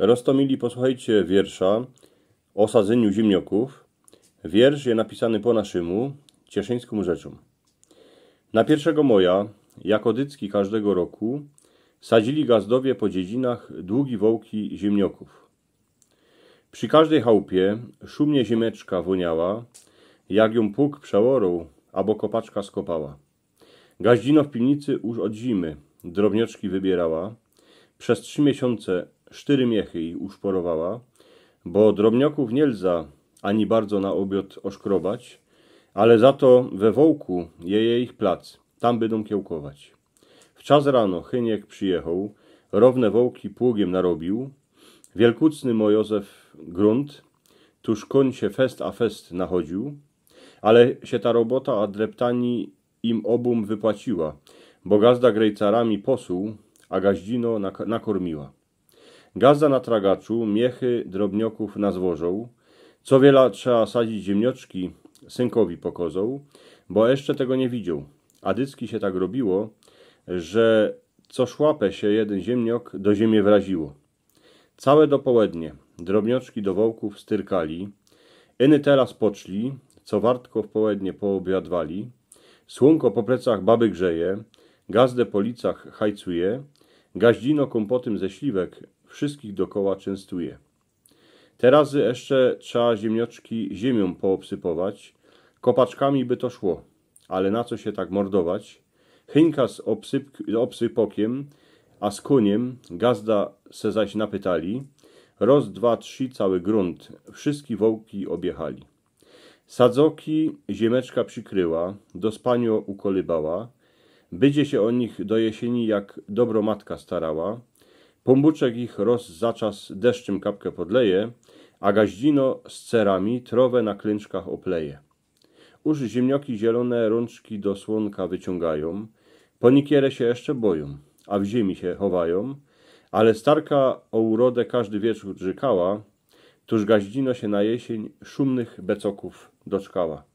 roztomili, posłuchajcie wiersza o sadzeniu ziemniaków. Wiersz jest napisany po naszymu, cieszyńskim rzeczom. Na pierwszego moja, jako dycki każdego roku, sadzili gazdowie po dziedzinach długi wołki ziemniaków. Przy każdej chałupie szumnie ziemeczka woniała, jak ją puk przeworął, albo kopaczka skopała. Gaździno w piwnicy już od zimy drobnioczki wybierała. Przez trzy miesiące sztyry miechy i uszporowała, bo drobnioków nie lza ani bardzo na obiot oszkrobać, ale za to we wołku jeje ich plac, tam będą kiełkować. W czas rano Chyniek przyjechał, równe wołki pługiem narobił, wielkucny Mojozew grunt, tuż koń się fest a fest nachodził, ale się ta robota a dreptani im obum wypłaciła, bo gazda grejcarami posuł, a gaździno nakormiła. Gaza na tragaczu, miechy drobnioków na złożą. Co wiele trzeba sadzić ziemnioczki, synkowi pokozą, bo jeszcze tego nie widział. A dycki się tak robiło, że co szłapę się jeden ziemniok do ziemię wraziło. Całe do połednie drobnioczki do wołków styrkali, eny teraz poczli, co wartko w połednie poobiadwali, słonko po plecach baby grzeje, gazdę po licach hajcuje, Gaździno kompotem ze śliwek wszystkich dokoła częstuje. Teraz jeszcze trzeba ziemnioczki ziemią poobsypować, kopaczkami by to szło, ale na co się tak mordować? Chyńka z obsyp obsypokiem, a z koniem, gazda se zaś napytali, roz dwa, trzy cały grunt, wszystkie wołki objechali. Sadzoki ziemeczka przykryła, do spaniu ukolybała, Bydzie się o nich do jesieni jak dobro matka starała. Pombuczek ich roz zaczas deszczym kapkę podleje, a gaździno z cerami trowę na klęczkach opleje. Uż ziemnioki zielone rączki do słonka wyciągają, ponikierę się jeszcze boją, a w ziemi się chowają, ale starka o urodę każdy wieczór rzykała, tuż gaździno się na jesień szumnych becoków doczkała.